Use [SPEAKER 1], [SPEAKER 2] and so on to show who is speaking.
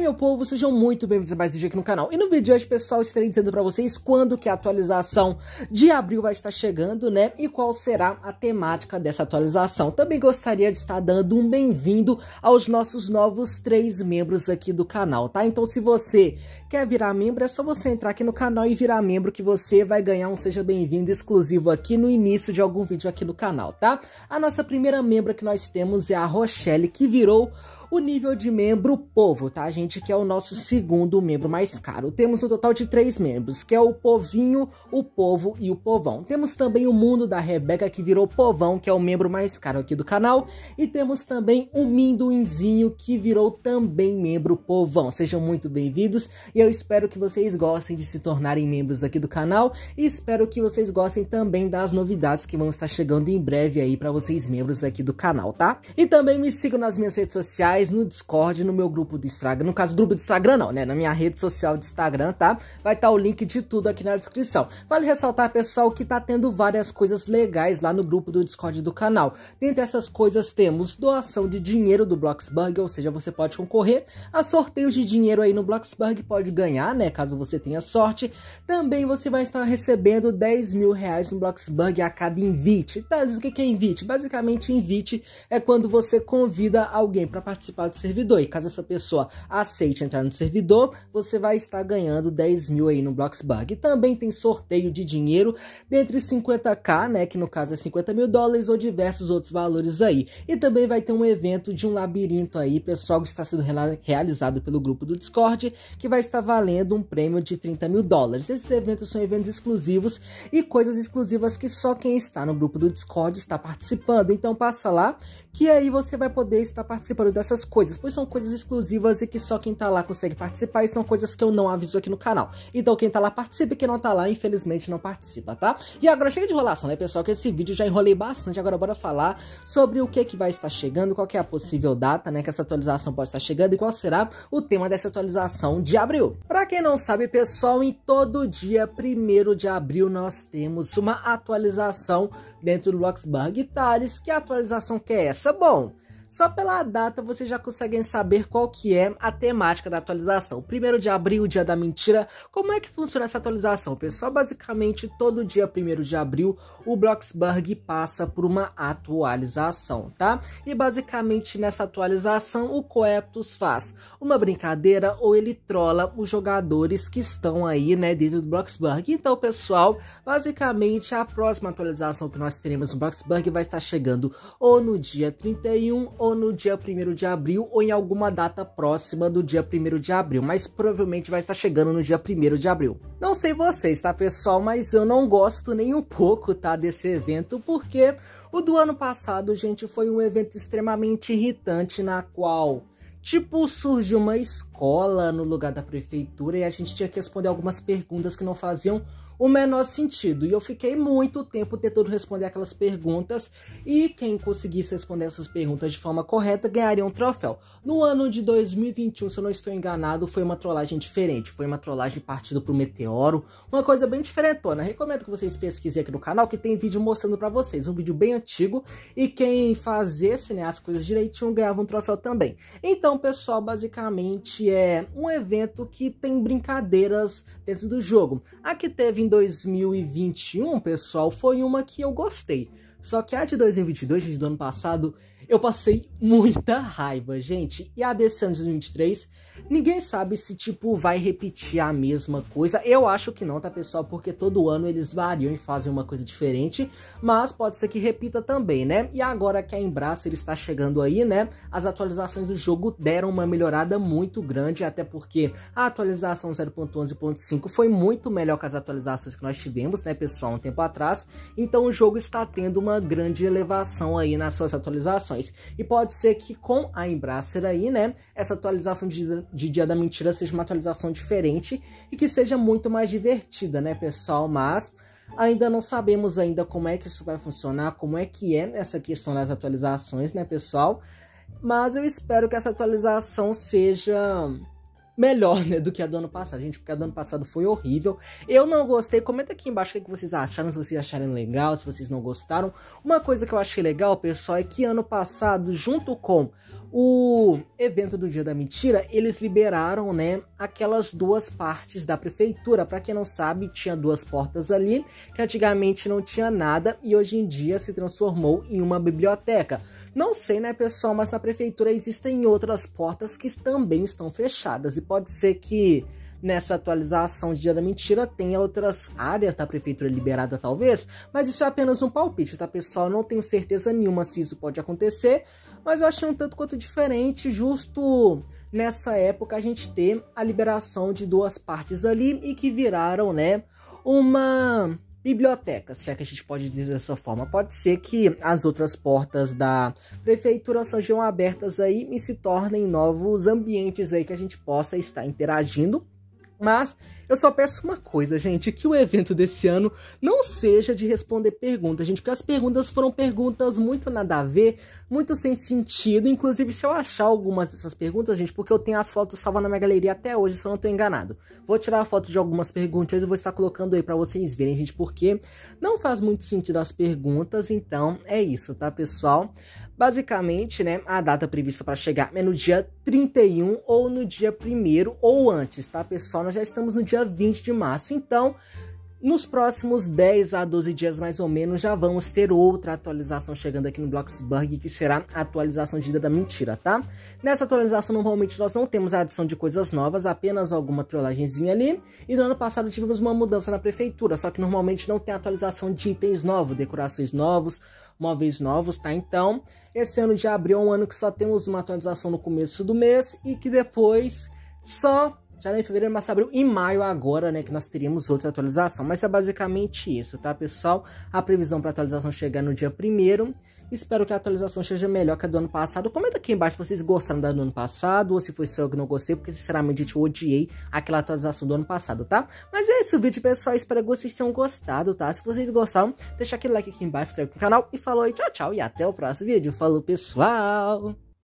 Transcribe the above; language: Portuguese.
[SPEAKER 1] aí, meu povo, sejam muito bem-vindos a mais um vídeo aqui no canal. E no vídeo de hoje, pessoal, estarei dizendo para vocês quando que a atualização de abril vai estar chegando, né? E qual será a temática dessa atualização. Também gostaria de estar dando um bem-vindo aos nossos novos três membros aqui do canal, tá? Então, se você quer virar membro, é só você entrar aqui no canal e virar membro que você vai ganhar um Seja Bem-vindo exclusivo aqui no início de algum vídeo aqui no canal, tá? A nossa primeira membra que nós temos é a Rochelle, que virou o nível de membro povo, tá, gente? Que é o nosso segundo membro mais caro. Temos um total de três membros, que é o povinho, o povo e o povão. Temos também o mundo da Rebeca, que virou povão, que é o membro mais caro aqui do canal. E temos também o minduinzinho, que virou também membro povão. Sejam muito bem-vindos e eu espero que vocês gostem de se tornarem membros aqui do canal. E espero que vocês gostem também das novidades que vão estar chegando em breve aí para vocês membros aqui do canal, tá? E também me sigam nas minhas redes sociais no Discord, no meu grupo do Instagram. No caso, grupo do Instagram não, né? Na minha rede social de Instagram, tá? Vai estar tá o link de tudo aqui na descrição. Vale ressaltar, pessoal, que tá tendo várias coisas legais lá no grupo do Discord do canal. Dentre essas coisas temos doação de dinheiro do Bloxburg, ou seja, você pode concorrer a sorteios de dinheiro aí no Bloxburg, pode ganhar, né? Caso você tenha sorte. Também você vai estar recebendo 10 mil reais no Bloxburg a cada invite. Tá? O que é invite? Basicamente, invite é quando você convida alguém para participar participar do servidor. E caso essa pessoa aceite entrar no servidor, você vai estar ganhando 10 mil aí no Bloxburg. E também tem sorteio de dinheiro dentre 50k, né? Que no caso é 50 mil dólares ou diversos outros valores aí. E também vai ter um evento de um labirinto aí, pessoal, que está sendo realizado pelo grupo do Discord, que vai estar valendo um prêmio de 30 mil dólares. Esses eventos são eventos exclusivos e coisas exclusivas que só quem está no grupo do Discord está participando. Então passa lá que aí você vai poder estar participando dessas coisas, pois são coisas exclusivas e que só quem tá lá consegue participar e são coisas que eu não aviso aqui no canal. Então quem tá lá participa e quem não tá lá, infelizmente, não participa, tá? E agora chega de enrolação, né, pessoal, que esse vídeo já enrolei bastante, agora bora falar sobre o que que vai estar chegando, qual que é a possível data, né, que essa atualização pode estar chegando e qual será o tema dessa atualização de abril. Pra quem não sabe, pessoal, em todo dia 1 de abril nós temos uma atualização dentro do Luxemburg Tales. Que atualização que é essa? Começa é bom. Só pela data vocês já conseguem saber qual que é a temática da atualização. Primeiro de abril, dia da mentira. Como é que funciona essa atualização, pessoal? Basicamente, todo dia primeiro de abril, o Bloxburg passa por uma atualização, tá? E basicamente nessa atualização, o Coeptus faz uma brincadeira ou ele trola os jogadores que estão aí, né, dentro do Bloxburg. Então, pessoal, basicamente a próxima atualização que nós teremos no Bloxburg vai estar chegando ou no dia 31 ou no dia 1 de abril ou em alguma data próxima do dia 1 de abril, mas provavelmente vai estar chegando no dia 1 de abril. Não sei vocês, tá pessoal, mas eu não gosto nem um pouco, tá, desse evento, porque o do ano passado, gente, foi um evento extremamente irritante na qual Tipo, surge uma escola no lugar da prefeitura e a gente tinha que responder algumas perguntas que não faziam o menor sentido. E eu fiquei muito tempo tentando responder aquelas perguntas, e quem conseguisse responder essas perguntas de forma correta ganharia um troféu. No ano de 2021, se eu não estou enganado, foi uma trollagem diferente. Foi uma trollagem partida pro meteoro, uma coisa bem diferentona. Recomendo que vocês pesquisem aqui no canal, que tem vídeo mostrando para vocês, um vídeo bem antigo, e quem fazesse né, as coisas direitinho ganhava um troféu também. Então, pessoal, basicamente é um evento que tem brincadeiras dentro do jogo. aqui teve em 2021, pessoal, foi uma que eu gostei. Só que a de 2022, gente, do ano passado, eu passei muita raiva, gente. E a desse ano de 2023, ninguém sabe se, tipo, vai repetir a mesma coisa. Eu acho que não, tá, pessoal? Porque todo ano eles variam e fazem uma coisa diferente. Mas pode ser que repita também, né? E agora que a Embracer está chegando aí, né? As atualizações do jogo deram uma melhorada muito grande, até porque a atualização 0.11.5 foi muito melhor que as atualizações que nós tivemos, né, pessoal, um tempo atrás. Então o jogo está tendo uma grande elevação aí nas suas atualizações. E pode ser que com a Embracer aí, né, essa atualização de, de Dia da Mentira seja uma atualização diferente e que seja muito mais divertida, né, pessoal? Mas Ainda não sabemos ainda como é que isso vai funcionar, como é que é essa questão das atualizações, né, pessoal? Mas eu espero que essa atualização seja melhor né, do que a do ano passado, gente, porque a do ano passado foi horrível. Eu não gostei. Comenta aqui embaixo o que vocês acharam, se vocês acharam legal, se vocês não gostaram. Uma coisa que eu achei legal, pessoal, é que ano passado, junto com o evento do Dia da Mentira, eles liberaram, né, aquelas duas partes da prefeitura. Para quem não sabe, tinha duas portas ali, que antigamente não tinha nada e hoje em dia se transformou em uma biblioteca. Não sei, né, pessoal, mas na prefeitura existem outras portas que também estão fechadas e pode ser que nessa atualização de Dia da Mentira tenha outras áreas da prefeitura liberada talvez, mas isso é apenas um palpite, tá, pessoal? não tenho certeza nenhuma se isso pode acontecer, mas eu achei um tanto quanto diferente, justo nessa época a gente ter a liberação de duas partes ali e que viraram, né, uma biblioteca, se é que a gente pode dizer dessa forma. Pode ser que as outras portas da prefeitura sejam abertas aí e se tornem novos ambientes aí que a gente possa estar interagindo mas eu só peço uma coisa, gente, que o evento desse ano não seja de responder perguntas, gente, porque as perguntas foram perguntas muito nada a ver, muito sem sentido. Inclusive, se eu achar algumas dessas perguntas, gente, porque eu tenho as fotos salvas na minha galeria até hoje, se eu não estou enganado. Vou tirar a foto de algumas perguntas e vou estar colocando aí para vocês verem, gente, porque não faz muito sentido as perguntas, então é isso, tá, pessoal? Basicamente, né, a data prevista para chegar é no dia 31 ou no dia 1 ou antes, tá, pessoal? Nós já estamos no dia 20 de março, então nos próximos 10 a 12 dias, mais ou menos, já vamos ter outra atualização chegando aqui no Bloxburg, que será a atualização de ida da Mentira, tá? Nessa atualização, normalmente, nós não temos a adição de coisas novas, apenas alguma trollagemzinha ali. E no ano passado tivemos uma mudança na prefeitura, só que normalmente não tem atualização de itens novos, decorações novos, móveis novos, tá? Então, esse ano de abril é um ano que só temos uma atualização no começo do mês e que depois só já em fevereiro, março, abril e maio agora, né, que nós teríamos outra atualização. Mas é basicamente isso, tá, pessoal? A previsão para atualização chegar no dia 1 Espero que a atualização seja melhor que a do ano passado. Comenta aqui embaixo se vocês gostaram da do ano passado ou se foi só eu que não gostei, porque sinceramente eu odiei aquela atualização do ano passado, tá? Mas é esse o vídeo, pessoal. Espero que vocês tenham gostado, tá? Se vocês gostaram, deixa aquele like aqui embaixo, inscreve no canal e falou e tchau, tchau. E até o próximo vídeo. Falou, pessoal!